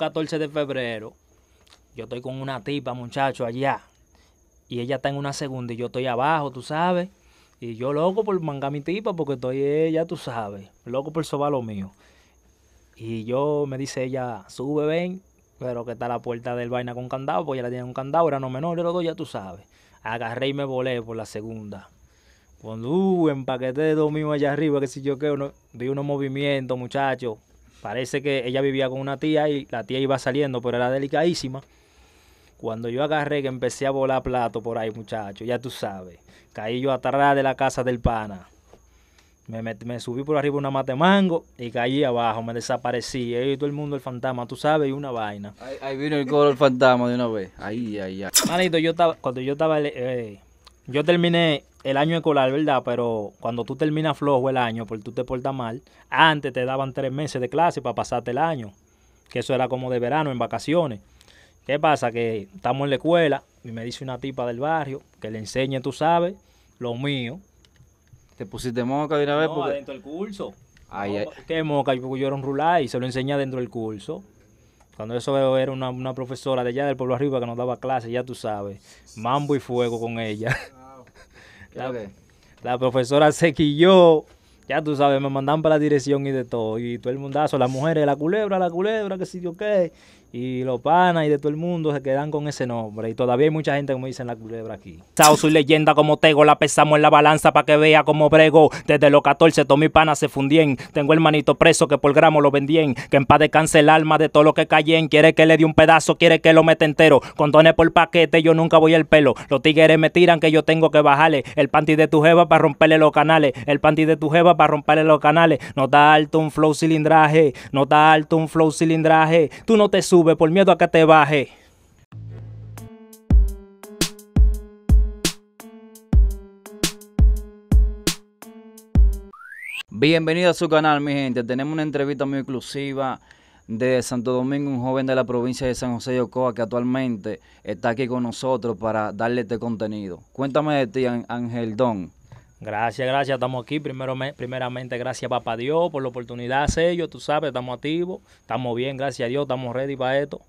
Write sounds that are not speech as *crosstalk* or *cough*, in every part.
14 de febrero, yo estoy con una tipa, muchacho, allá. Y ella está en una segunda y yo estoy abajo, tú sabes. Y yo loco por mangar mi tipa porque estoy ella, tú sabes. Loco por sobar lo mío. Y yo me dice ella, sube, ven, pero que está la puerta del vaina con candado, porque ella la tiene un candado, era no menor, los dos, ya tú sabes. Agarré y me volé por la segunda. Cuando uh, empaqueté de dos míos allá arriba, que si yo que uno, di unos movimientos, muchachos. Parece que ella vivía con una tía y la tía iba saliendo, pero era delicadísima. Cuando yo agarré que empecé a volar plato por ahí, muchacho, ya tú sabes. Caí yo atrás de la casa del pana. Me, subí por arriba una mate mango y caí abajo, me desaparecí. Y todo el mundo el fantasma, tú sabes, y una vaina. Ahí, ahí vino el color fantasma de una vez. Ahí, ahí, ahí. Manito, yo estaba, cuando yo estaba, eh, eh, yo terminé el año escolar, ¿verdad? Pero cuando tú terminas flojo el año porque tú te portas mal, antes te daban tres meses de clase para pasarte el año, que eso era como de verano, en vacaciones. ¿Qué pasa? Que estamos en la escuela y me dice una tipa del barrio que le enseñe, tú sabes, lo mío. ¿Te pusiste moca de una vez? No, adentro del curso. que moca ¿Qué moca? Yo era un rulay y se lo enseña dentro del curso. Cuando eso veo era una, una profesora de allá del pueblo arriba que nos daba clase ya tú sabes, mambo y fuego con ella. *laughs* Claro la, profesora se quilló ya tú sabes, me mandan para la dirección y de todo. Y todo el mundazo, las mujeres, la culebra, la culebra, que si yo qué y los panas y de todo el mundo se quedan con ese nombre. Y todavía hay mucha gente, como dicen, la culebra aquí. Sao, soy leyenda como Tego, la pesamos en la balanza para que vea como brego. Desde los 14 todos mis panas se fundían. Tengo el manito preso que por gramo lo vendían. Que en paz descanse el alma de todo lo que cayen. Quiere que le dé un pedazo, quiere que lo meta entero. Condones por paquete, yo nunca voy al pelo. Los tigres me tiran que yo tengo que bajarle. El panty de tu jeva para romperle los canales. El panty de tu jeva para romperle los canales. No da alto un flow cilindraje. No da alto un flow cilindraje. Tú no te subes por miedo a que te baje. Bienvenido a su canal, mi gente. Tenemos una entrevista muy exclusiva de Santo Domingo, un joven de la provincia de San José de Ocoa que actualmente está aquí con nosotros para darle este contenido. Cuéntame de ti, Ángel Don. Gracias, gracias. Estamos aquí. Primero, primeramente, gracias, papá Dios, por la oportunidad de Tú sabes, estamos activos. Estamos bien, gracias a Dios. Estamos ready para esto.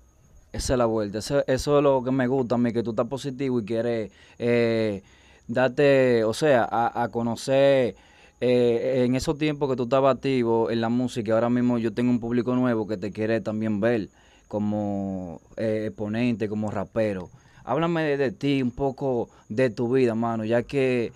Esa es la vuelta. Eso, es lo que me gusta a mí, que tú estás positivo y quieres eh, darte, o sea, a, conocer. Eh, en esos tiempos que tú estabas activo en la música, ahora mismo yo tengo un público nuevo que te quiere también ver como eh, exponente, como rapero. Háblame de, de ti, un poco de tu vida, mano, ya que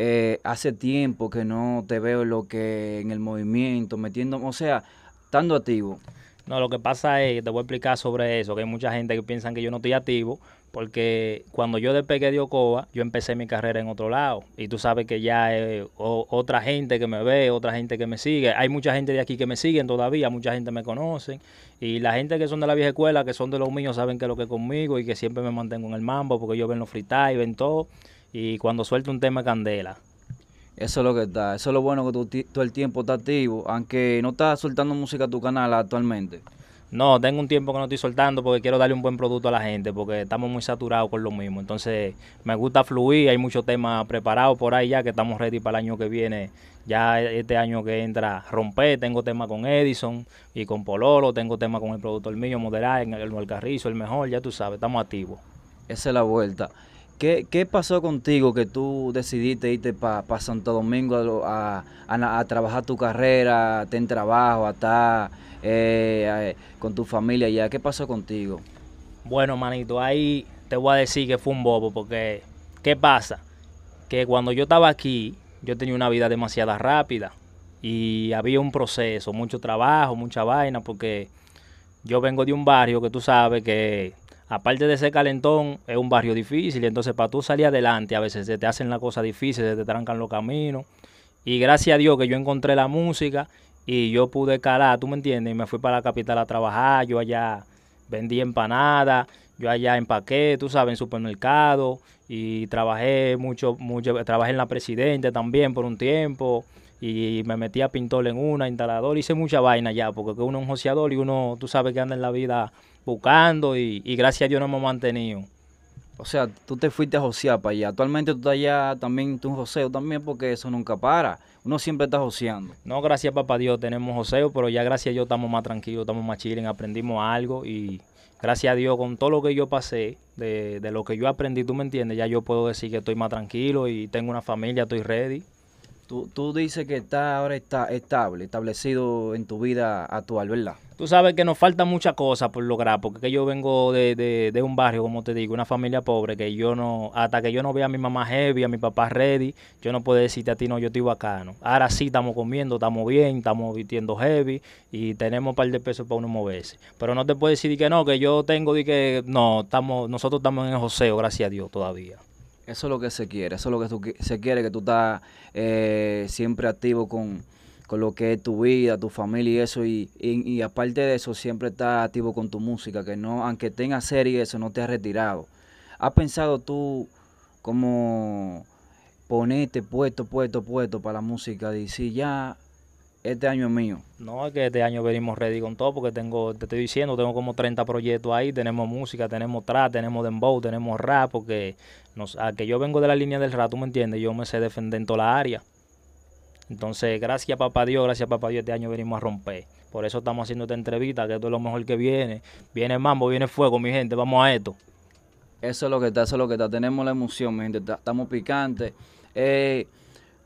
eh, hace tiempo que no te veo lo que en el movimiento, metiendo, o sea, estando activo. No, lo que pasa es, te voy a explicar sobre eso, que hay mucha gente que piensa que yo no estoy activo, porque cuando yo despegué de Ocoa, yo empecé mi carrera en otro lado. Y tú sabes que ya eh, otra gente que me ve, otra gente que me sigue. Hay mucha gente de aquí que me siguen todavía, mucha gente me conocen. Y la gente que son de la vieja escuela, que son de los míos, saben que lo que es conmigo y que siempre me mantengo en el mambo, porque yo ven los fritas y ven todo y cuando suelte un tema candela. Eso es lo que está, eso es lo bueno que todo el tiempo estás activo, aunque no estás soltando música a tu canal actualmente. No, tengo un tiempo que no estoy soltando porque quiero darle un buen producto a la gente, porque estamos muy saturados con lo mismo. Entonces, me gusta fluir, hay muchos temas preparados por ahí ya que estamos ready para el año que viene. Ya este año que entra, romper, tengo tema con Edison y con Pololo, tengo tema con el productor mío, moderado, el, el Carrizo, el mejor, ya tú sabes, estamos activos. Esa es la vuelta. ¿Qué, pasó contigo que tú decidiste irte para Santo Domingo a, trabajar tu carrera, a tener trabajo, a estar eh, eh, con tu familia allá? ¿Qué pasó contigo? Bueno, manito, ahí te voy a decir que fue un bobo, porque ¿qué pasa? Que cuando yo estaba aquí, yo tenía una vida demasiado rápida y había un proceso, mucho trabajo, mucha vaina, porque yo vengo de un barrio que tú sabes que aparte de ese calentón, es un barrio difícil. Entonces, para tú salir adelante, a veces se te hacen las cosas difíciles, se te trancan los caminos. Y gracias a Dios que yo encontré la música y yo pude calar, tú me entiendes, y me fui para la capital a trabajar, yo allá vendí empanadas, yo allá empaqué, tú sabes, en supermercado, y trabajé mucho, mucho, trabajé en la Presidente también por un tiempo, y me metí a pintor en una, instalador, hice mucha vaina ya, porque uno es un joseador y uno, tú sabes que anda en la vida buscando y, gracias a Dios nos hemos mantenido. O sea, tú te fuiste a josear para allá. Actualmente tú estás allá también, tú un joseo también, porque eso nunca para. Uno siempre está joseando. No, gracias papá Dios tenemos joseo, pero ya gracias a Dios estamos más tranquilos, estamos más chilen, aprendimos algo y gracias a Dios con todo lo que yo pasé, de, de lo que yo aprendí, tú me entiendes, ya yo puedo decir que estoy más tranquilo y tengo una familia, estoy ready. Tú, dices que está ahora está estable, establecido en tu vida actual, ¿verdad? Tú sabes que nos faltan muchas cosas por lograr, porque yo vengo de, de, un barrio, como te digo, una familia pobre, que yo no, hasta que yo no vea a mi mamá heavy, a mi papá ready, yo no puedo decirte a ti, no, yo estoy bacano. Ahora sí estamos comiendo, estamos bien, estamos vistiendo heavy y tenemos un par de pesos para uno moverse. Pero no te puedo decir que no, que yo tengo, de que no, estamos, nosotros estamos en el joseo, gracias a Dios, todavía. Eso es lo que se quiere, eso es lo que se quiere, que tú estás eh, siempre activo con, lo que es tu vida, tu familia y eso. Y, aparte de eso, siempre estás activo con tu música, que no, aunque tengas serie eso, no te has retirado. ¿Has pensado tú cómo ponerte puesto, puesto, puesto para la música? Decir, ya este año es mío. No, es que este año venimos ready con todo, porque tengo, te estoy diciendo, tengo como 30 proyectos ahí, tenemos música, tenemos trap, tenemos dembow, tenemos rap, porque a que yo vengo de la línea del rap, tú me entiendes, yo me sé defender en toda la área. Entonces, gracias papá Dios, gracias papá Dios, este año venimos a romper. Por eso estamos haciendo esta entrevista, que esto es lo mejor que viene. Viene mambo, viene fuego, mi gente, vamos a esto. Eso es lo que está, eso es lo que está. Tenemos la emoción, mi gente, estamos picantes. Eh,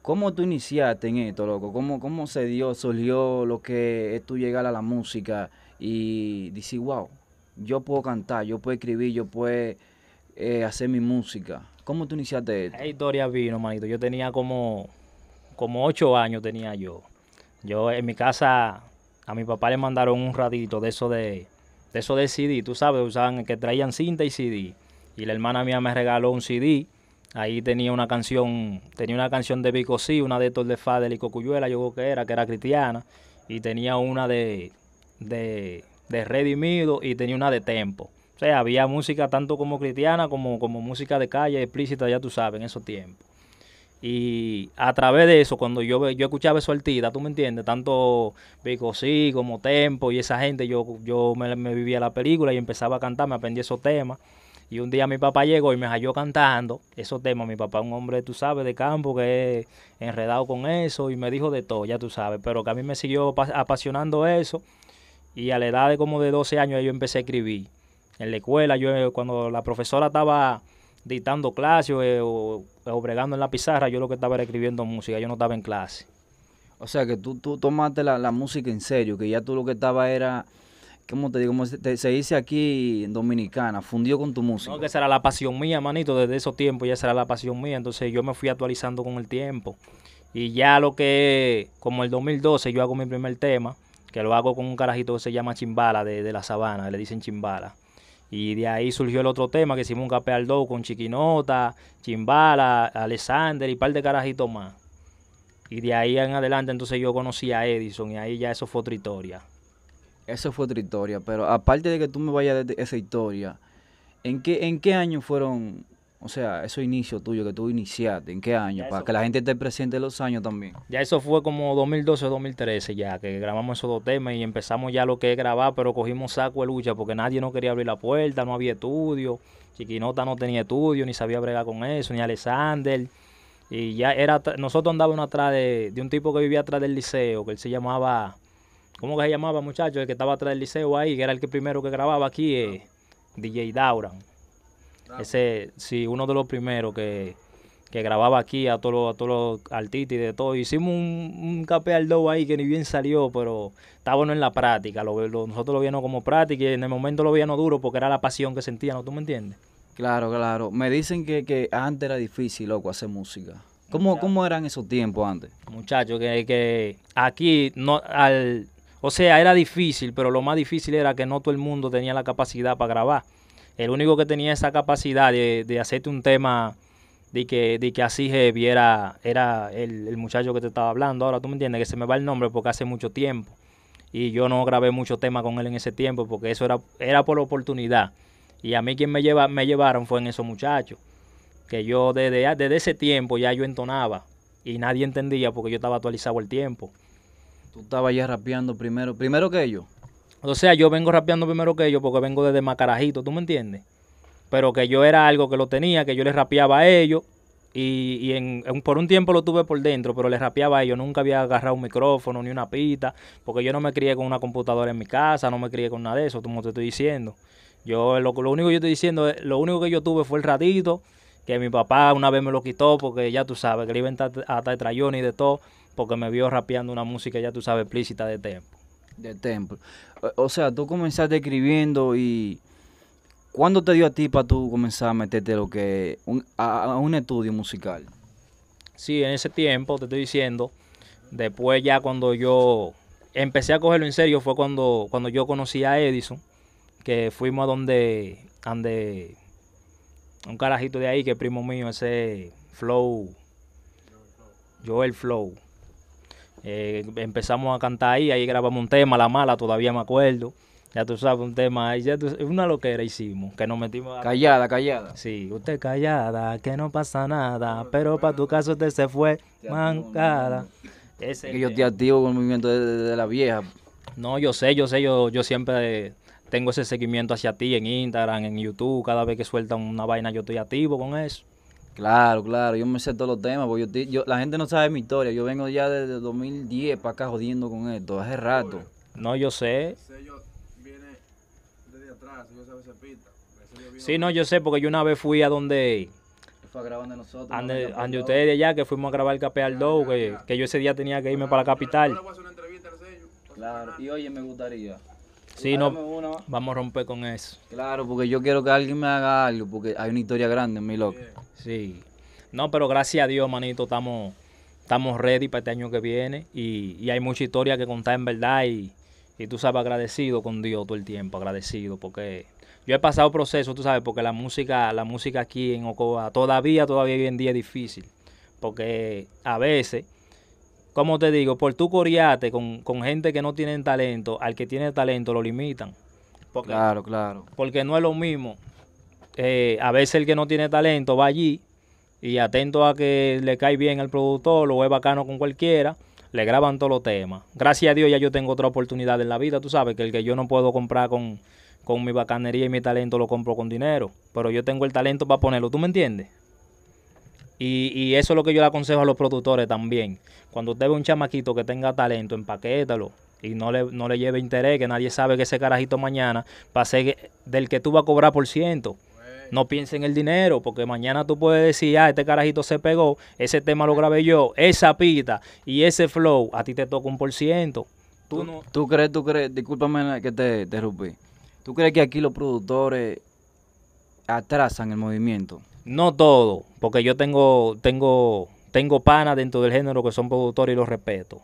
¿Cómo tú iniciaste en esto, loco? ¿Cómo, cómo se dio, surgió lo que es tú llegar a la música y decir, wow, yo puedo cantar, yo puedo escribir, yo puedo eh, hacer mi música? ¿Cómo tú iniciaste esto? La historia vino, manito. Yo tenía como, como ocho años tenía yo. Yo en mi casa, a mi papá le mandaron un ratito de eso de, de eso de CD, tú sabes, usaban que traían cinta y CD. Y la hermana mía me regaló un CD Ahí tenía una canción, tenía una canción de Vico sí, una de Tor de Fadel y Cocuyuela, yo creo que era, que era cristiana, y tenía una de, de, Redimido y tenía una de Tempo. O sea, había música tanto como cristiana como, como música de calle explícita, ya tú sabes, en esos tiempos. Y a través de eso, cuando yo, yo escuchaba eso artista, tú me entiendes, tanto Vico sí como Tempo y esa gente, yo, yo me vivía la película y empezaba a cantar, me aprendí esos temas. Y un día mi papá llegó y me halló cantando esos temas. Mi papá un hombre, tú sabes, de campo, que es enredado con eso y me dijo de todo, ya tú sabes. Pero que a mí me siguió apasionando eso. Y a la edad de como de 12 años yo empecé a escribir. En la escuela, yo eh, cuando la profesora estaba dictando clases eh, o, obregando bregando en la pizarra, yo lo que estaba era escribiendo música, yo no estaba en clase. O sea que tú, tú tomaste la, la música en serio, que ya tú lo que estaba era ¿cómo te digo? se, dice aquí en Dominicana, fundió con tu música. No, que será la pasión mía, manito, desde esos tiempos ya será la pasión mía, entonces yo me fui actualizando con el tiempo. Y ya lo que, como el 2012, yo hago mi primer tema, que lo hago con un carajito que se llama Chimbala de, la Sabana, le dicen Chimbala. Y de ahí surgió el otro tema que hicimos un capé con Chiquinota, Chimbala, Alexander y un par de carajitos más. Y de ahí en adelante entonces yo conocí a Edison y ahí ya eso fue tritoria. Eso fue otra historia, pero aparte de que tú me vayas de esa historia, ¿en qué, ¿en qué año fueron, o sea, esos inicio tuyos que tú iniciaste? ¿En qué año? Para que la gente esté presente los años también. Ya eso fue como 2012 2013 ya, que grabamos esos dos temas y empezamos ya lo que es grabar, pero cogimos saco de lucha porque nadie no quería abrir la puerta, no había estudio, Chiquinota no tenía estudio, ni sabía bregar con eso, ni Alexander. Y ya era, nosotros andábamos atrás de, de un tipo que vivía atrás del liceo, que él se llamaba... ¿Cómo que se llamaba, muchachos? El que estaba atrás del liceo ahí, que era el que primero que grababa aquí, eh, DJ Dauran. Ese, sí, uno de los primeros que, grababa aquí a todos los, todos artistas y de todo. Hicimos un, un al do ahí que ni bien salió, pero estaba bueno en la práctica. nosotros lo vimos como práctica y en el momento lo vimos duro porque era la pasión que ¿no ¿tú me entiendes? Claro, claro. Me dicen que, antes era difícil, loco, hacer música. ¿Cómo, ¿Cómo, eran esos tiempos antes? Muchachos, que, que aquí no, al, o sea, era difícil, pero lo más difícil era que no todo el mundo tenía la capacidad para grabar. El único que tenía esa capacidad de, hacerte un tema de que, de que así viera era, el, muchacho que te estaba hablando. Ahora tú me entiendes que se me va el nombre porque hace mucho tiempo. Y yo no grabé mucho tema con él en ese tiempo porque eso era, era por oportunidad. Y a mí quien me, lleva, me llevaron fue en esos muchachos. Que yo desde, desde ese tiempo ya yo entonaba y nadie entendía porque yo estaba actualizado el tiempo. Tú estabas ya rapeando primero, primero que ellos. O sea, yo vengo rapeando primero que ellos porque vengo desde Macarajito, ¿tú me entiendes? Pero que yo era algo que lo tenía, que yo les rapeaba a ellos. Y, y en, por un tiempo lo tuve por dentro, pero le rapeaba a ellos. Nunca había agarrado un micrófono ni una pita, porque yo no me crié con una computadora en mi casa, no me crié con nada de eso, como te estoy diciendo. Yo lo, lo único que yo estoy diciendo, lo único que yo tuve fue el ratito, que mi papá una vez me lo quitó, porque ya tú sabes, que le iba a estar y de todo porque me vio rapeando una música, ya tú sabes, explícita de tempo. De tempo. O sea, tú comenzaste escribiendo y... ¿Cuándo te dio a ti para tú comenzar a meterte lo que a, un estudio musical? Sí, en ese tiempo, te estoy diciendo. Después ya cuando yo empecé a cogerlo en serio fue cuando, cuando yo conocí a Edison, que fuimos a donde, donde un carajito de ahí que es primo mío, ese Flow, Joel Flow. Eh, empezamos a cantar ahí, ahí grabamos un tema, La Mala, todavía me acuerdo. Ya tú sabes, un tema, ya una loquera hicimos, que nos metimos... Callada, callada. Sí, usted callada, que no pasa nada, pero para tu caso usted se fue mancada. Ese, que yo estoy activo con el movimiento de, la vieja. No, yo sé, yo sé, yo, yo siempre tengo ese seguimiento hacia ti en Instagram, en YouTube, cada vez que sueltan una vaina yo estoy activo con eso. Claro, claro, yo me sé todos los temas, porque yo, yo, la gente no sabe mi historia, yo vengo ya desde 2010 para acá jodiendo con esto, hace rato. No, yo sé. Sello viene desde atrás, yo se Sí, no, yo sé, porque yo una vez fui a donde... Fue a grabar de nosotros. Ande, ustedes de allá, que fuimos a grabar el Cape que, que, yo ese día tenía que irme ah, para la capital. Claro, y oye, me gustaría Sí, no, vamos a romper con eso. Claro, porque yo quiero que alguien me haga algo, porque hay una historia grande en mi loco. Sí. No, pero gracias a Dios, manito, estamos estamos ready para este año que viene y, y hay mucha historia que contar en verdad y, y, tú sabes agradecido con Dios todo el tiempo, agradecido porque yo he pasado procesos, tú sabes, porque la música, la música aquí en Ocoa todavía, todavía hoy en día es difícil, porque a veces como te digo, por tu coriate con, con gente que no tiene talento, al que tiene talento lo limitan. claro, claro. Porque no es lo mismo. Eh, a veces el que no tiene talento va allí y atento a que le cae bien al productor, lo es bacano con cualquiera, le graban todos los temas. Gracias a Dios ya yo tengo otra oportunidad en la vida, tú sabes, que el que yo no puedo comprar con, con mi bacanería y mi talento lo compro con dinero, pero yo tengo el talento para ponerlo, ¿tú me entiendes? Y, eso es lo que yo le aconsejo a los productores también. Cuando usted ve un chamaquito que tenga talento, empaquétalo. Y no le, no le lleve interés, que nadie sabe que ese carajito mañana va ser del que tú vas a cobrar por ciento. No piense en el dinero, porque mañana tú puedes decir, ah, este carajito se pegó, ese tema lo grabé yo, esa pita y ese flow, a ti te toca un por ciento. Tú, crees, tú crees, discúlpame que te interrumpí. ¿Tú crees que aquí los productores atrasan el movimiento? No todo, porque yo tengo, tengo, tengo panas dentro del género que son productores y los respeto.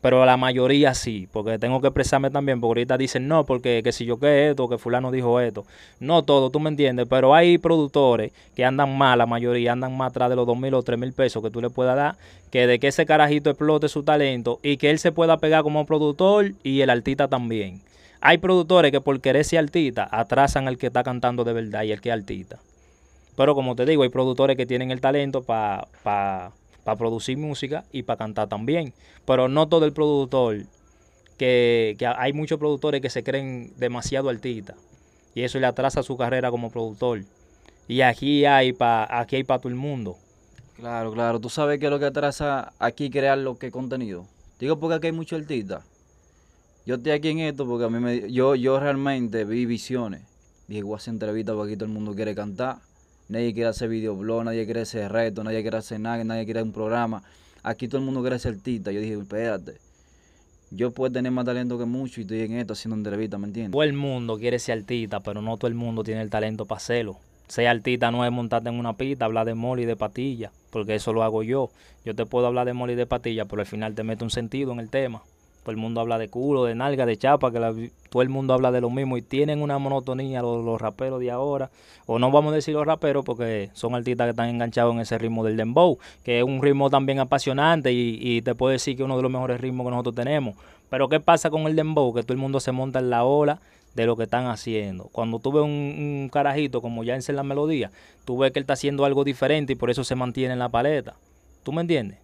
Pero la mayoría sí, porque tengo que expresarme también, porque ahorita dicen no, porque que si yo qué esto, que fulano dijo esto. No todo, tú me entiendes, pero hay productores que andan mal, la mayoría andan más atrás de los dos mil o tres mil pesos que tú le puedas dar, que de que ese carajito explote su talento y que él se pueda pegar como productor y el artista también. Hay productores que por querer ser artista atrasan al que está cantando de verdad y el que es artista. Pero como te digo, hay productores que tienen el talento para producir música y para cantar también. Pero no todo el productor, que, hay muchos productores que se creen demasiado artistas. Y eso le atrasa su carrera como productor. Y aquí hay para aquí hay para todo el mundo. Claro, claro. Tú sabes qué es lo que atrasa aquí crear lo que contenido. Digo porque aquí hay muchos artistas. Yo estoy aquí en esto porque a mí me, yo, yo realmente vi visiones. Dije, voy a hacer entrevistas porque aquí todo el mundo quiere cantar. Nadie quiere hacer videoblog, nadie quiere hacer reto, nadie quiere hacer nada, nadie quiere un programa. Aquí todo el mundo quiere ser artista. Yo dije, espérate. Yo puedo tener más talento que mucho y estoy en esto haciendo entrevistas, ¿me entiendes? Todo el mundo quiere ser artista, pero no todo el mundo tiene el talento para hacerlo. Ser artista no es montarte en una pista, hablar de mole y de patilla, porque eso lo hago yo. Yo te puedo hablar de mole y de patilla, pero al final te meto un sentido en el tema. Todo el mundo habla de culo, de nalga, de chapa, que todo el mundo habla de lo mismo y tienen una monotonía los, raperos de ahora. O no vamos a decir los raperos porque son artistas que están enganchados en ese ritmo del dembow, que es un ritmo también apasionante y, te puedo decir que es uno de los mejores ritmos que nosotros tenemos. Pero ¿qué pasa con el dembow? Que todo el mundo se monta en la ola de lo que están haciendo. Cuando tú ves un, carajito como ya en la melodía, tú ves que él está haciendo algo diferente y por eso se mantiene en la paleta. ¿Tú me entiendes?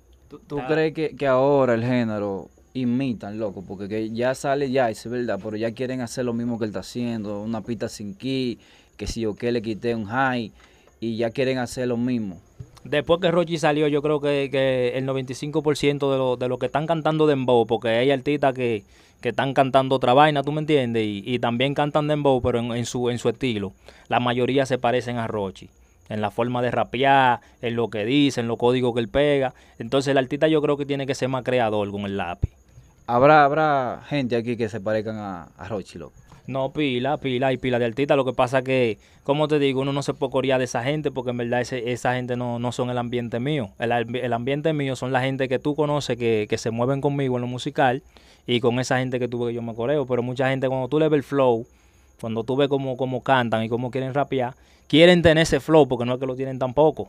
¿Tú, crees que, que ahora el género imitan, loco, porque ya sale ya, es verdad, pero ya quieren hacer lo mismo que él está haciendo, una pista sin key, que si yo que le quité un high, y ya quieren hacer lo mismo. Después que Rochi salió, yo creo que, el 95% de los de lo que están cantando dembow, porque hay artistas que, están cantando otra vaina, ¿tú me entiendes? Y, también cantan dembow, pero en, su, en su estilo. La mayoría se parecen a Rochi en la forma de rapear, en lo que dice, en los códigos que él pega. Entonces el artista yo creo que tiene que ser más creador con el lápiz habrá, habrá gente aquí que se parezcan a, a No, pila, pila y pila de artistas. Lo que pasa que, como te digo, uno no se puede corear de esa gente porque en verdad ese, esa gente no, no son el ambiente mío. El, ambiente mío son la gente que tú conoces que, que, se mueven conmigo en lo musical y con esa gente que tuve que yo me coreo. Pero mucha gente, cuando tú le ves el flow, cuando tú ves cómo, cómo cantan y cómo quieren rapear, quieren tener ese flow porque no es que lo tienen tampoco.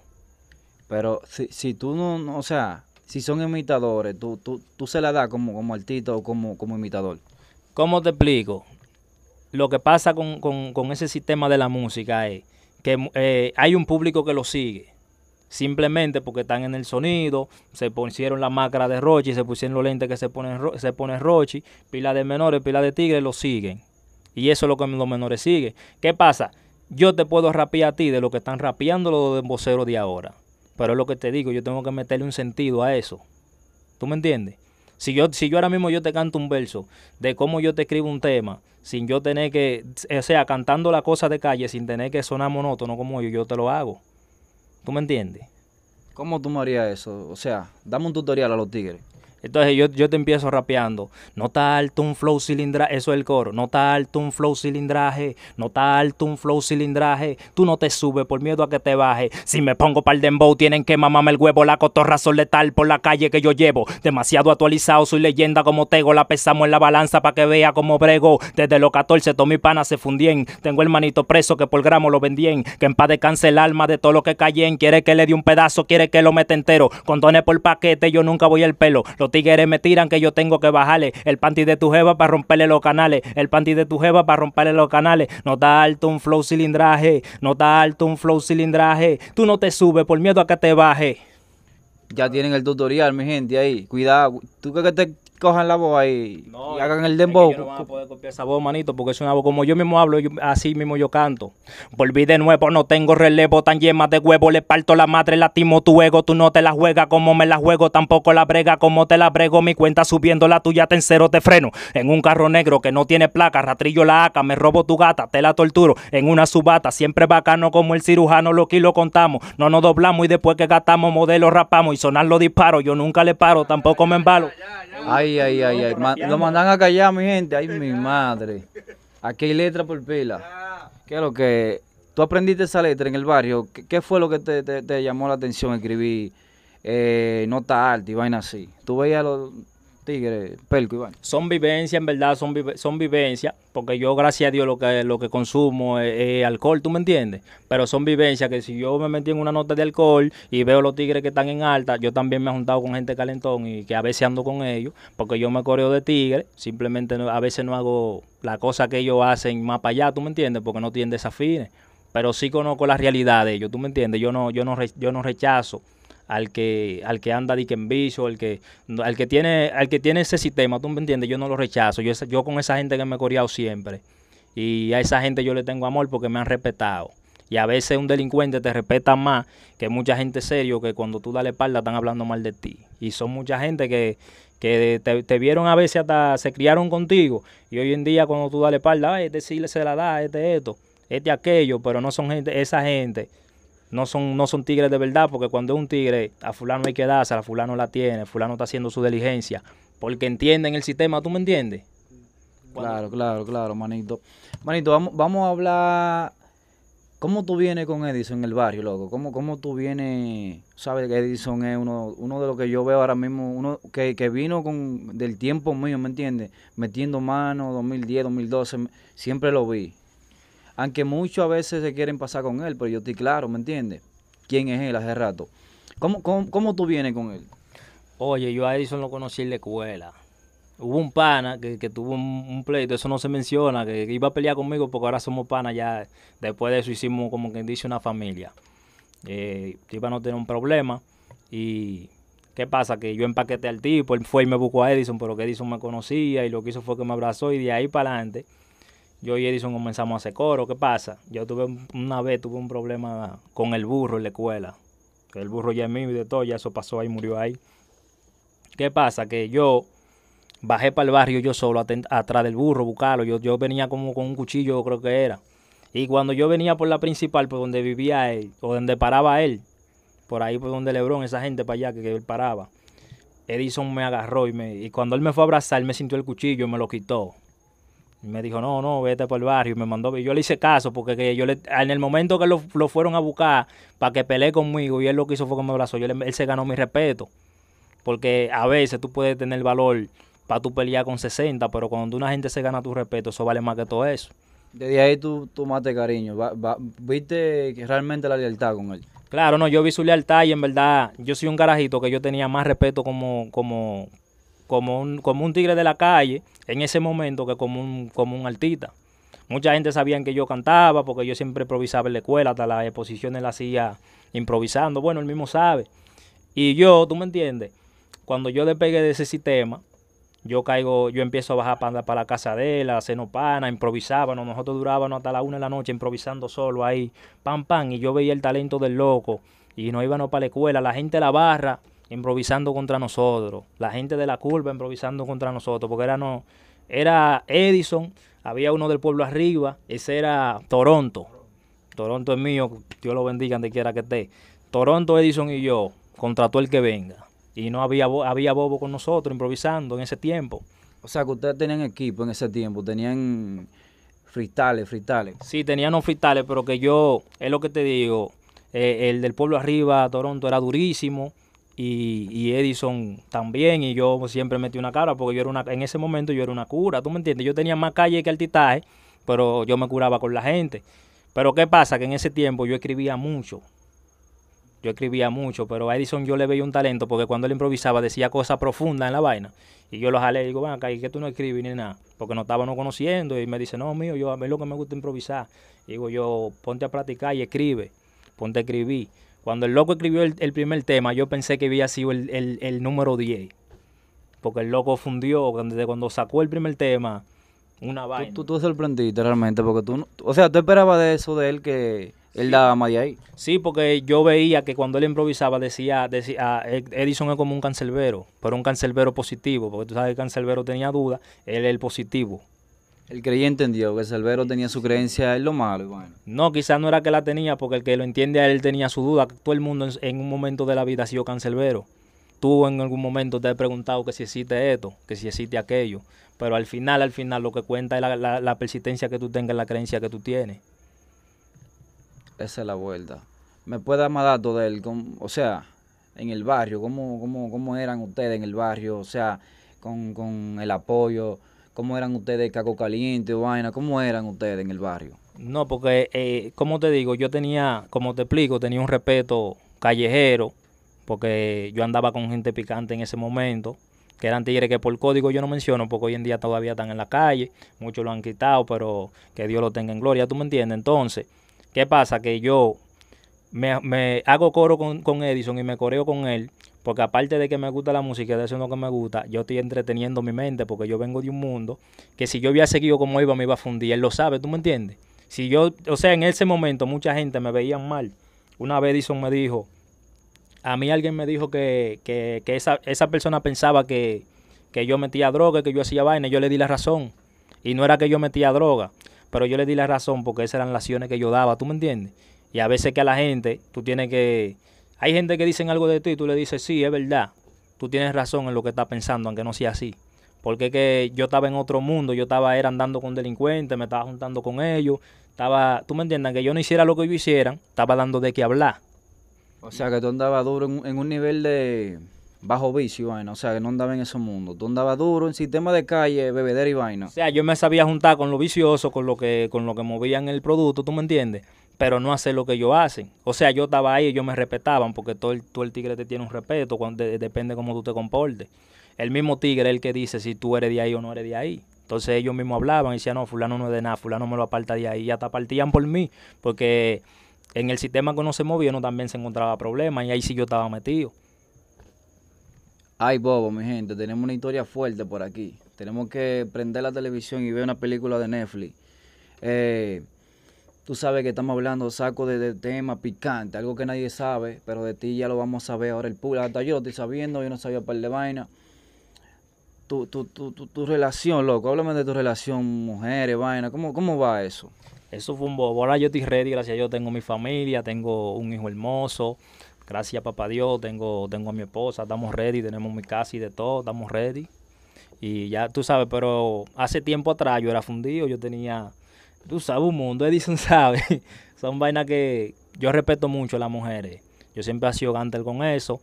Pero si, si tú no o sea, si son imitadores, tú, tú, se la das como, como artista o como, como imitador. ¿Cómo te explico? Lo que pasa con, con, ese sistema de la música es que eh, hay un público que lo sigue. Simplemente porque están en el sonido, se pusieron la máscara de Rochi, se pusieron los lentes que se ponen se pone Rochi, pila de menores, pila de tigres, lo siguen. Y eso es lo que los menores siguen. ¿Qué pasa? Yo te puedo rapear a ti de lo que están rapeando los voceros de ahora. Pero es lo que te digo, yo tengo que meterle un sentido a eso. ¿Tú me entiendes? Si yo, si yo ahora mismo yo te canto un verso de cómo yo te escribo un tema, sin yo tener que, o sea, cantando la cosa de calle, sin tener que sonar monótono como yo, yo te lo hago. ¿Tú me entiendes? ¿Cómo tú me harías eso? O sea, dame un tutorial a los tigres. Entonces yo, te empiezo rapeando. No alto un flow cilindraje. Eso es el coro. No alto un flow cilindraje. No alto un flow cilindraje. Tú no te subes por miedo a que te baje. Si me pongo pa'l dembow, tienen que mamarme el huevo. La cotorra son letal por la calle que yo llevo. Demasiado actualizado, soy leyenda como Tego. La pesamos en la balanza para que vea como brego. Desde los 14 todo mi panas se fundían. Tengo el manito preso que por gramo lo vendían. Que en paz descanse el alma de todo lo que cayen, Quiere que le dé un pedazo, quiere que lo meta entero. Condones por paquete, yo nunca voy al pelo. Los tigres me tiran que yo tengo que bajarle. El panty de tu jeva para romperle los canales. El panty de tu jeva para romperle los canales. No da alto un flow cilindraje. No da alto un flow cilindraje. Tú no te subes por miedo a que te baje. Ya tienen el tutorial, mi gente, ahí. Cuidado. Tú que te cojan la voz y, y hagan el dembow. no poder copiar esa voz, manito, porque es una voz como yo mismo hablo, así mismo yo canto. Volví de nuevo, no tengo relevo, tan yemas de huevo, le parto la madre, latimo tu ego, tú no te la juegas como me la juego, tampoco la brega como te la brego, mi cuenta subiendo la tuya, te cero te freno. En un carro negro que no tiene placa, ratrillo la aca, me robo tu gata, te la torturo en una subata, siempre bacano como el cirujano, lo que lo contamos, no nos doblamos y después que gastamos modelo rapamos y sonar los disparos, yo nunca le paro, tampoco me embalo. Ay, lo mandan a callar, mi gente. Ay, mi madre. Aquí hay letra por pila. ¿Qué es lo que... Tú aprendiste esa letra en el barrio. ¿Qué, fue lo que te, llamó la atención escribir eh, nota alta y vaina así? Tú veías los tigres, pelco y Son vivencias, en verdad, son, son vivencias, porque yo, gracias a Dios, lo que, lo que consumo es, alcohol, ¿tú me entiendes? Pero son vivencias que si yo me metí en una nota de alcohol y veo los tigres que están en alta, yo también me he juntado con gente calentón y que a veces ando con ellos, porque yo me coreo de tigre, simplemente a veces no hago la cosa que ellos hacen más para allá, ¿tú me entiendes? Porque no tienen desafíos, Pero sí conozco la realidad de ellos, ¿tú me entiendes? Yo no, yo no, yo no rechazo al que, al que anda Dick en bicho, al que, al que tiene, al que tiene ese sistema, tú me entiendes, yo no lo rechazo. Yo, yo con esa gente que me he coreado siempre. Y a esa gente yo le tengo amor porque me han respetado. Y a veces un delincuente te respeta más que mucha gente serio que cuando tú dale la espalda están hablando mal de ti. Y son mucha gente que, que te, vieron a veces hasta se criaron contigo. Y hoy en día cuando tú dale la espalda, este sí se la da, este esto, este aquello, pero no son gente, esa gente no son, no son tigres de verdad, porque cuando es un tigre, a fulano hay que darse, a fulano la tiene, fulano está haciendo su diligencia, porque entienden el sistema, ¿tú me entiendes? Claro, claro, claro, manito. Manito, vamos, vamos a hablar ¿Cómo tú vienes con Edison en el barrio, loco? ¿Cómo, cómo tú vienes? Sabes que Edison es uno, uno de los que yo veo ahora mismo, uno que, que vino con del tiempo mío, ¿me entiendes? Metiendo mano, 2010, 2012, siempre lo vi. Aunque muchos a veces se quieren pasar con él, pero yo estoy claro, ¿me entiendes? ¿Quién es él hace rato? ¿Cómo, cómo, tú vienes con él? Oye, yo a Edison lo conocí en la escuela. Hubo un pana que, tuvo un, pleito, eso no se menciona, que, iba a pelear conmigo porque ahora somos pana ya. Después de eso hicimos como quien dice una familia. Eh, iba a no tener un problema y ¿Qué pasa? Que yo empaqueté al tipo, él fue y me buscó a Edison, pero que Edison me conocía y lo que hizo fue que me abrazó y de ahí para adelante yo y Edison comenzamos a hacer coro. ¿Qué pasa? Yo tuve una vez tuve un problema con el burro en la escuela. el burro ya es mío y de todo, ya eso pasó ahí, murió ahí. ¿Qué pasa? Que yo bajé para el barrio yo solo atrás del burro, buscarlo. Yo, yo venía como con un cuchillo, creo que era. Y cuando yo venía por la principal, por donde vivía él, o donde paraba él, por ahí por donde Lebrón, esa gente para allá que, él paraba, Edison me agarró y, me, y cuando él me fue a abrazar, él me sintió el cuchillo y me lo quitó me dijo, no, no, vete por el barrio. Y me mandó. Y yo le hice caso porque yo le, en el momento que lo, fueron a buscar para que pelee conmigo y él lo que hizo fue que me abrazó. Yo él se ganó mi respeto. Porque a veces tú puedes tener valor para tu pelear con 60, pero cuando una gente se gana tu respeto, eso vale más que todo eso. Desde ahí tú tomaste cariño. ¿Viste realmente la lealtad con él? Claro, no, yo vi su lealtad y en verdad yo soy un garajito que yo tenía más respeto como, como, como un, como un tigre de la calle en ese momento que como un, como un artista. Mucha gente sabía que yo cantaba porque yo siempre improvisaba en la escuela, hasta las exposiciones las hacía improvisando. Bueno, él mismo sabe. Y yo, tú me entiendes, cuando yo despegué de ese sistema, yo caigo, yo empiezo a bajar para, para la casa de él, a hacernos pana, improvisábamos, nosotros durábamos hasta la una de la noche improvisando solo ahí, pam, pam, y yo veía el talento del loco, y nos íbamos para la escuela, la gente la barra, improvisando contra nosotros, la gente de la curva improvisando contra nosotros, porque era, no, era Edison, había uno del pueblo arriba, ese era Toronto. Toronto es mío, Dios lo bendiga donde quiera que esté. Toronto, Edison y yo, contrató el que venga. Y no había, había bobo con nosotros improvisando en ese tiempo. O sea, que ustedes tenían equipo en ese tiempo, tenían fristales, fritales. Sí, tenían unos pero que yo, es lo que te digo, eh, el del pueblo arriba, Toronto, era durísimo. Y, Edison también, y yo siempre metí una cara, porque yo era una, en ese momento yo era una cura, ¿tú me entiendes? Yo tenía más calle que titaje, pero yo me curaba con la gente. Pero ¿qué pasa? Que en ese tiempo yo escribía mucho, yo escribía mucho, pero a Edison yo le veía un talento, porque cuando él improvisaba decía cosas profundas en la vaina, y yo lo jalé y digo, ven acá, ¿y que tú no escribes ni nada? Porque no estábamos conociendo, y me dice, no, mío, yo a mí lo que me gusta improvisar. digo yo, ponte a practicar y escribe, ponte a escribir. Cuando el loco escribió el, primer tema, yo pensé que había sido el, número 10. Porque el loco fundió, desde cuando sacó el primer tema, una vaina. Tú, tú, te sorprendiste realmente, porque tú, o sea, tú esperabas de eso de él que él daba más de ahí. Sí, porque yo veía que cuando él improvisaba decía, decía ah, e-, Edison es como un cancelbero, pero un cancelbero positivo, porque tú sabes que el cancelbero tenía dudas, él es el positivo. El creyente entendió que Salvero tenía su creencia en lo malo. bueno. No, quizás no era que la tenía, porque el que lo entiende a él tenía su duda. Todo el mundo en, un momento de la vida ha sido cancelbero. Tú en algún momento te has preguntado que si existe esto, que si existe aquello. Pero al final, al final, lo que cuenta es la, persistencia que tú tengas la creencia que tú tienes. Esa es la vuelta. ¿Me puede dar más datos de él? O sea, en el barrio, ¿cómo, cómo, eran ustedes en el barrio? O sea, con, con el apoyo ¿Cómo eran ustedes caco caliente o vaina? ¿Cómo eran ustedes en el barrio? No, porque, eh, como te digo, yo tenía, como te explico, tenía un respeto callejero, porque yo andaba con gente picante en ese momento, que eran tigres que por código yo no menciono, porque hoy en día todavía están en la calle, muchos lo han quitado, pero que Dios lo tenga en gloria, ¿tú me entiendes? Entonces, ¿qué pasa? Que yo me, hago coro con, con Edison y me coreo con él, porque aparte de que me gusta la música de eso es lo que me gusta, yo estoy entreteniendo mi mente porque yo vengo de un mundo que si yo hubiera seguido como iba, me iba a fundir. Él lo sabe, ¿tú me entiendes? Si yo, o sea, en ese momento mucha gente me veía mal. Una vez Edison me dijo, a mí alguien me dijo que, que, esa, persona pensaba que, yo metía droga, que yo hacía vaina, y yo le di la razón. Y no era que yo metía droga, pero yo le di la razón porque esas eran las acciones que yo daba, ¿tú me entiendes? Y a veces que a la gente tú tienes que hay gente que dicen algo de ti y tú le dices, sí, es verdad, tú tienes razón en lo que estás pensando, aunque no sea así. Porque que yo estaba en otro mundo, yo estaba andando con delincuentes, me estaba juntando con ellos, estaba, tú me entiendes, que yo no hiciera lo que yo hiciera, estaba dando de qué hablar. O sea, que tú andabas duro en, un nivel de bajo vicio vaina, o sea, que no andaba en ese mundo, Tú andabas duro en sistema de calle, bebedera y vaina. O sea, yo me sabía juntar con lo vicioso, con lo que con lo que movían el producto, ¿tú me entiendes? pero no hacer lo que ellos hacen. O sea, yo estaba ahí, y ellos me respetaban, porque todo el, el tigre te tiene un respeto, cuando, de, depende cómo tú te comportes. El mismo tigre es el que dice si tú eres de ahí o no eres de ahí. Entonces ellos mismos hablaban y decían, no, fulano no es de nada, fulano me lo aparta de ahí. Y hasta partían por mí, porque en el sistema que uno se movía, uno también se encontraba problemas, y ahí sí yo estaba metido. Ay, Bobo, mi gente, tenemos una historia fuerte por aquí. Tenemos que prender la televisión y ver una película de Netflix. Eh, Tú sabes que estamos hablando, saco de, tema picante, algo que nadie sabe, pero de ti ya lo vamos a ver. ahora el público. yo lo estoy sabiendo, yo no sabía par de vaina. Tu, tu, tu, tu, relación, loco, háblame de tu relación, mujeres, vaina, ¿cómo, cómo va eso? Eso fue un bobo. Ahora yo estoy ready, gracias a Dios tengo mi familia, tengo un hijo hermoso, gracias a papá Dios, tengo, tengo a mi esposa, estamos ready, tenemos mi casa y de todo, estamos ready. Y ya tú sabes, pero hace tiempo atrás yo era fundido, yo tenía tú sabes un mundo, Edison *laughs* sabe. Son vainas que yo respeto mucho a las mujeres. Yo siempre he sido gánter con eso.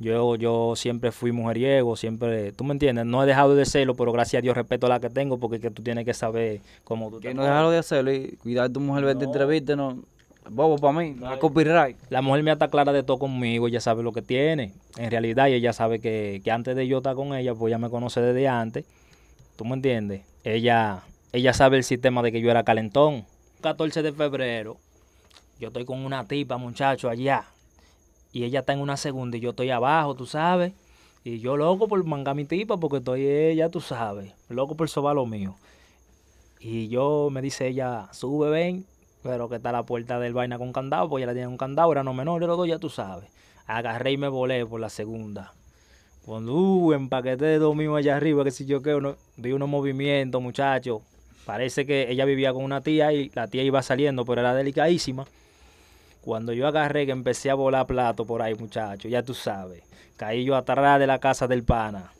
Yo, yo siempre fui mujeriego, siempre, tú me entiendes, no he dejado de hacerlo pero gracias a Dios respeto a la que tengo porque tú tienes que saber cómo tú tienes. Que no dejarlo de hacerlo y cuidar a tu mujer, no. verte entrevista, no, bobo para mí, no copyright. La mujer me está clara de todo conmigo, ella sabe lo que tiene. En realidad, y ella sabe que, que antes de yo estar con ella, pues ella me conoce desde antes. ¿Tú me entiendes? Ella ella sabe el sistema de que yo era calentón. 14 de febrero, yo estoy con una tipa, muchacho, allá. Y ella está en una segunda y yo estoy abajo, tú sabes. Y yo loco por mangar mi tipa porque estoy, ella, tú sabes, loco por sobar lo mío. Y yo me dice ella, sube, ven, pero que está la puerta del vaina con candado, porque ella la tiene un candado, era no menor, los dos ya tú sabes. Agarré y me volé por la segunda. Cuando uh, empaqueté de dos míos allá arriba, que si yo quedo, vi unos movimientos, muchachos. Parece que ella vivía con una tía y la tía iba saliendo, pero era delicadísima. Cuando yo agarré que empecé a volar plato por ahí, muchacho, ya tú sabes. Caí yo atrás de la casa del pana.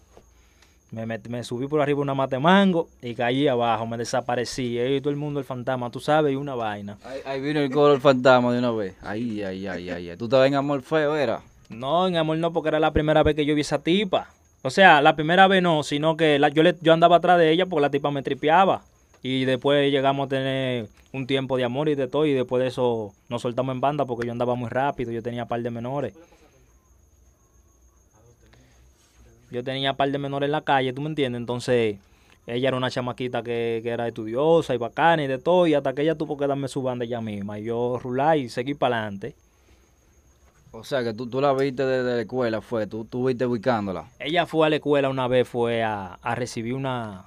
Me, subí por arriba una mate mango y caí abajo, me desaparecí. Y todo el mundo el fantasma, tú sabes, y una vaina. Ahí, vino el coro el fantasma de una vez. ay, ay, ay, ay. ¿Tú estabas en amor feo, era? No, en amor no, porque era la primera vez que yo vi esa tipa. O sea, la primera vez no, sino que yo, yo andaba atrás de ella porque la tipa me tripeaba. Y después llegamos a tener un tiempo de amor y de todo. Y después de eso nos soltamos en banda porque yo andaba muy rápido. Yo tenía par de menores. Yo tenía par de menores en la calle, ¿tú me entiendes? Entonces ella era una chamaquita que, que, era estudiosa y bacana y de todo, y hasta que ella tuvo que darme su banda ella misma. Y yo rulé y seguí para adelante. O sea, que tú, tú la viste desde la escuela, fue, tú, tú viste buscándola Ella fue a la escuela una vez, fue a recibir una,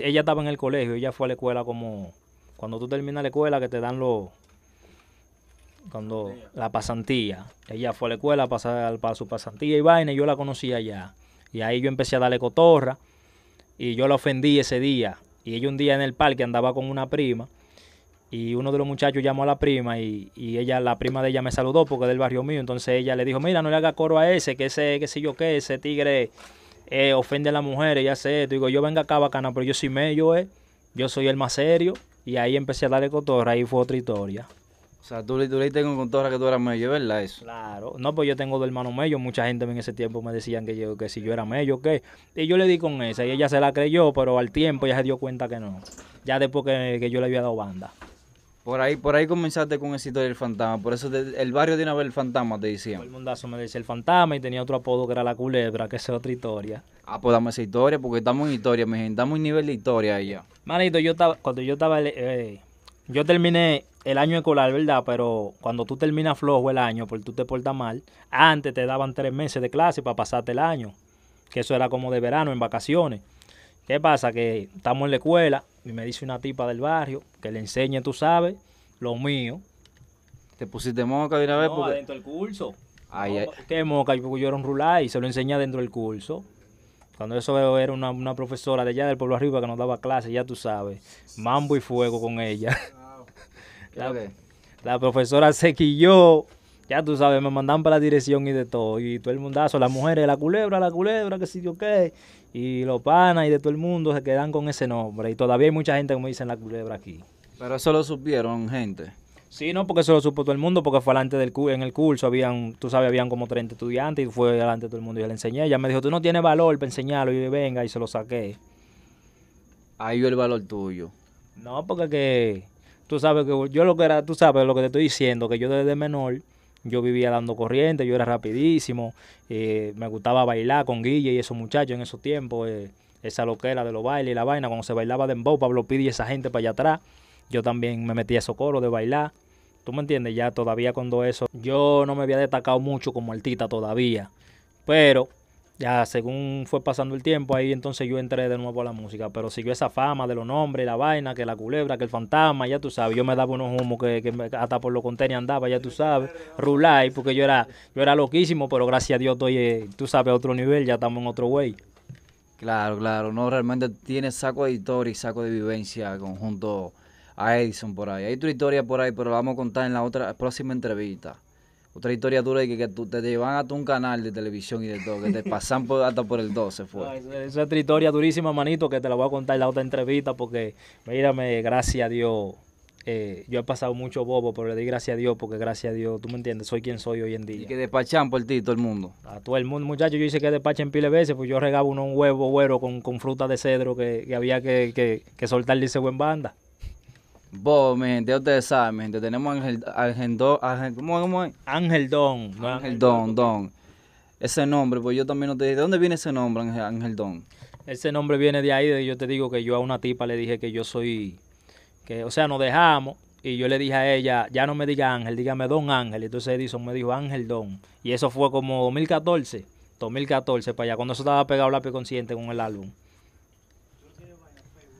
ella estaba en el colegio, ella fue a la escuela como cuando tú terminas la escuela que te dan los cuando la pasantía. Ella fue a la escuela a pasar para su pasantía y vaina, y yo la conocía allá. Y ahí yo empecé a darle cotorra y yo la ofendí ese día. Y ella un día en el parque andaba con una prima y uno de los muchachos llamó a la prima y, ella, la prima de ella me saludó porque es del barrio mío. Entonces ella le dijo, mira, no le haga coro a ese, que ese, qué sé yo qué, ese tigre eh, ofende a las mujeres, ya sé Digo, yo venga acá bacana, pero yo soy mello, eh. Yo soy el más serio. Y ahí empecé a darle cotorra, ahí fue otra historia. O sea, tú, tú diste con cotorra que tú eras mello, ¿verdad eso? Claro. No, pues yo tengo dos hermanos mello. Mucha gente en ese tiempo me decían que, yo, que si yo era mello, ¿qué? Y yo le di con esa y ella se la creyó, pero al tiempo ya se dio cuenta que no. Ya después que yo le había dado banda. Por ahí, por ahí comenzaste con esa historia del fantasma. Por eso el barrio de una ver el fantasma te decían. El mundazo me decía el fantasma y tenía otro apodo que era la culebra, que es otra historia. Ah, pues esa historia porque estamos en historia, me gente. Estamos en nivel de historia ella. Manito, yo estaba, cuando yo estaba, eh, eh, yo terminé el año escolar, ¿verdad? Pero cuando tú terminas flojo el año porque tú te portas mal, antes te daban tres meses de clase para pasarte el año. Que eso era como de verano, en vacaciones. ¿Qué pasa? Que estamos en la escuela, y me dice una tipa del barrio que le enseñe, tú sabes, lo mío. ¿Te pusiste moca de una vez? No, dentro del curso. ¿Qué moca? Yo era un rural y se lo enseñé dentro del curso. Cuando eso veo era una, profesora de allá del pueblo arriba que nos daba clases, ya tú sabes. Mambo y fuego con ella. *laughs* la, profesora se quilló. Ya tú sabes, me mandan para la dirección y de todo. Y todo el mundazo, las mujeres, la culebra, la culebra, que si yo qué y los panas y de todo el mundo se quedan con ese nombre. Y todavía hay mucha gente, como dicen, la culebra aquí. Pero eso lo supieron, gente. Sí, no, porque eso lo supo todo el mundo, porque fue delante del en el curso, habían, tú sabes, habían como 30 estudiantes y fue delante de todo el mundo y le enseñé. Ella me dijo, tú no tienes valor para enseñarlo, y yo, venga, y se lo saqué. Ahí el valor tuyo. No, porque que, tú sabes que yo lo que era, tú sabes lo que te estoy diciendo, que yo desde menor yo vivía dando corriente, yo era rapidísimo, eh, me gustaba bailar con Guille y esos muchachos en esos tiempos, eh, esa loquera de los bailes y la vaina, cuando se bailaba de dembow, Pablo Pidi y esa gente para allá atrás, yo también me metía a esos coros de bailar. ¿Tú me entiendes? Ya todavía cuando eso, yo no me había destacado mucho como artista todavía, pero ya según fue pasando el tiempo, ahí entonces yo entré de nuevo a la música. Pero siguió esa fama de los nombres, la vaina, que la culebra, que el fantasma, ya tú sabes. Yo me daba unos humos que, que hasta por los contenedores andaba, ya tú sabes. rulai, porque yo era, yo era loquísimo, pero gracias a Dios estoy, eh, tú sabes, a otro nivel, ya estamos en otro güey. Claro, claro. No, realmente tienes saco de historia y saco de vivencia conjunto a Edison por ahí. Hay tu historia por ahí, pero la vamos a contar en la otra próxima entrevista otra historia dura y que, te llevan hasta un canal de televisión y de todo, que te pasan por, hasta por el 12 fue. Ah, esa, es una historia durísima, manito, que te la voy a contar en la otra entrevista porque, mírame, gracias a Dios, eh, yo he pasado mucho bobo, pero le di gracias a Dios porque gracias a Dios, tú me entiendes, soy quien soy hoy en día. Y que despachan por ti todo el mundo. A todo el mundo, muchachos, yo hice que despachen pile veces, pues yo regaba uno un huevo güero con, con fruta de cedro que, que había que, que, que soltarle ese buen banda. Vos, mi gente, ustedes saben, mi gente, tenemos Ángel, Ángel, Ángel, ¿cómo, es? Ángel Don. Ángel Don, Don. Ese nombre, pues yo también no te dije, ¿de dónde viene ese nombre, Ángel, Don? Ese nombre viene de ahí, de yo te digo que yo a una tipa le dije que yo soy, que, o sea, nos dejamos, y yo le dije a ella, ya no me diga Ángel, dígame Don Ángel. y Entonces Edison me dijo Ángel Don. Y eso fue como 2014, 2014 para allá, cuando eso estaba pegado la pie consciente con el álbum.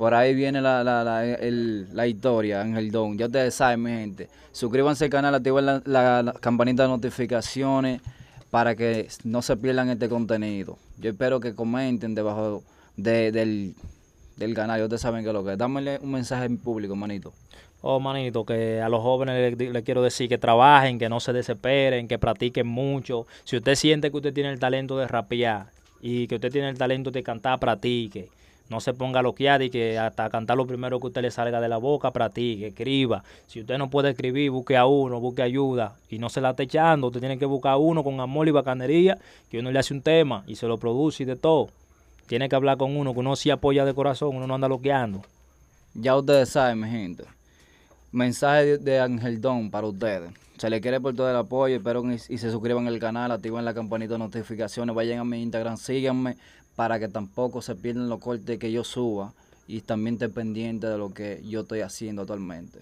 Por ahí viene la, la, la, el, historia, Ángel Don. Ya ustedes saben, mi gente. Suscríbanse al canal, activen la, campanita de notificaciones para que no se pierdan este contenido. Yo espero que comenten debajo del, del canal. Ustedes saben que es lo que es. Dámele un mensaje en público, manito. Oh, manito, que a los jóvenes les, quiero decir que trabajen, que no se desesperen, que practiquen mucho. Si usted siente que usted tiene el talento de rapear y que usted tiene el talento de cantar, practique. No se ponga loquear y que hasta cantar lo primero que usted le salga de la boca, que escriba. Si usted no puede escribir, busque a uno, busque ayuda. Y no se la esté echando. Usted tiene que buscar a uno con amor y bacanería, que uno le hace un tema y se lo produce y de todo. Tiene que hablar con uno, que uno sí apoya de corazón, uno no anda loqueando. Ya ustedes saben, mi gente. Mensaje de Ángel Don para ustedes. Se les quiere por todo el apoyo. Espero que se suscriban al canal, activen la campanita de notificaciones. Vayan a mi Instagram, síganme para que tampoco se pierdan los cortes que yo suba y también esté pendiente de lo que yo estoy haciendo actualmente.